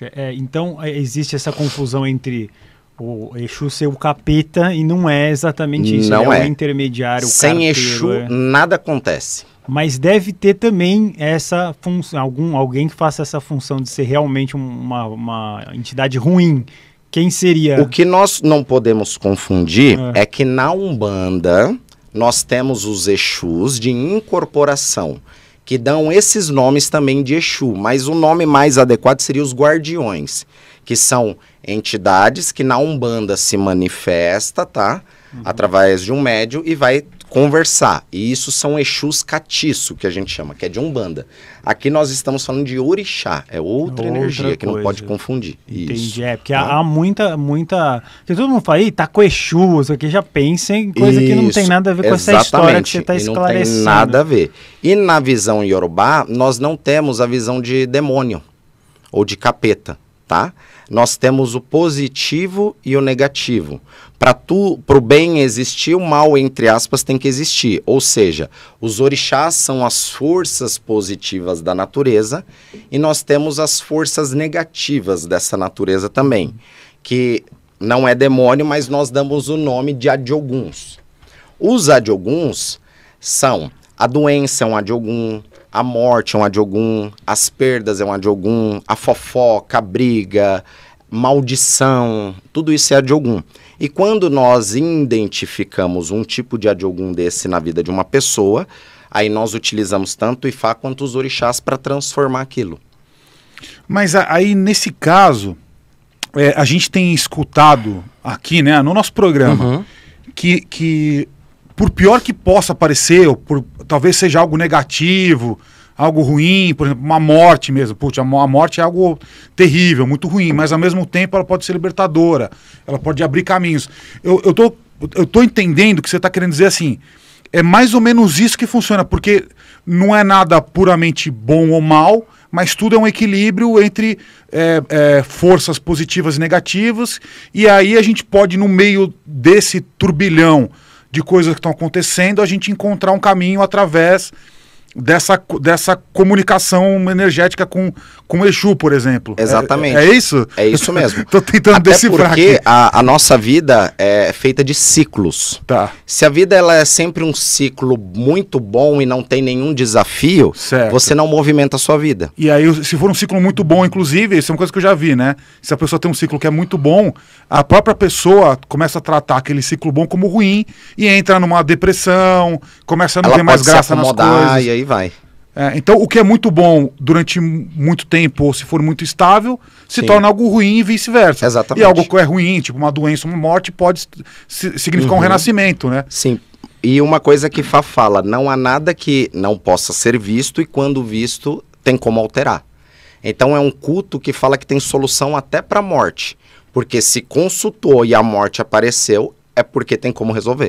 É, é, então é, existe essa confusão entre o Exu ser o capeta e não é exatamente isso. Não é, é. um intermediário. Sem carteiro, Exu é. nada acontece. Mas deve ter também essa função, algum alguém que faça essa função de ser realmente uma, uma entidade ruim. Quem seria? O que nós não podemos confundir é, é que na Umbanda nós temos os Exus de incorporação que dão esses nomes também de Exu, mas o nome mais adequado seria os guardiões, que são entidades que na Umbanda se manifesta, tá? Uhum. Através de um médio e vai conversar. E isso são Exus catiço, que a gente chama, que é de Umbanda. Aqui nós estamos falando de orixá, é outra, outra energia coisa. que não pode confundir. Entendi, isso. é, porque é. há muita, muita... todo mundo fala, Ih, tá com Exu, isso aqui já pensa em coisa isso. que não tem nada a ver com Exatamente. essa história que você está esclarecendo. não tem nada a ver. E na visão Yorubá, nós não temos a visão de demônio ou de capeta tá? Nós temos o positivo e o negativo. Para tu, bem existir, o mal entre aspas tem que existir. Ou seja, os orixás são as forças positivas da natureza e nós temos as forças negativas dessa natureza também, que não é demônio, mas nós damos o nome de adioguns. Os adioguns são a doença é um adiogum, a morte é um adiogum, as perdas é um adiogum, a fofoca, a briga, maldição, tudo isso é adiogum. E quando nós identificamos um tipo de adiogum desse na vida de uma pessoa, aí nós utilizamos tanto o Ifá quanto os orixás para transformar aquilo. Mas aí, nesse caso, é, a gente tem escutado aqui, né, no nosso programa, uhum. que, que por pior que possa parecer, ou por talvez seja algo negativo, algo ruim, por exemplo, uma morte mesmo. Putz, a, morte é algo terrível, muito ruim, mas ao mesmo tempo ela pode ser libertadora, ela pode abrir caminhos. Eu, eu, tô, eu tô entendendo que você está querendo dizer assim. É mais ou menos isso que funciona, porque não é nada puramente bom ou mal, mas tudo é um equilíbrio entre é, é, forças positivas e negativas, e aí a gente pode, no meio desse turbilhão, de coisas que estão acontecendo, a gente encontrar um caminho através dessa, dessa comunicação energética com, com Exu, por exemplo. É, Exatamente. É, é isso? É isso mesmo. Estou tentando Até decifrar porque aqui. A, a nossa vida é feita de ciclos. Tá. Se a vida ela é sempre um ciclo muito bom e não tem nenhum desafio, certo. você não movimenta a sua vida. E aí, se for um ciclo muito bom, inclusive, isso é uma coisa que eu já vi, né? Se a pessoa tem um ciclo que é muito bom, a própria pessoa começa a tratar aquele ciclo bom como ruim e entra numa depressão, começa a não ela ter mais graça nas coisas. E aí aí vai. É, então, o que é muito bom durante muito tempo, ou se for muito estável, se Sim. torna algo ruim e vice-versa. Exatamente. E algo que é ruim, tipo uma doença, uma morte, pode significar uhum. um renascimento, né? Sim. E uma coisa que Fá fala, não há nada que não possa ser visto e quando visto tem como alterar. Então é um culto que fala que tem solução até para a morte, porque se consultou e a morte apareceu, é porque tem como resolver.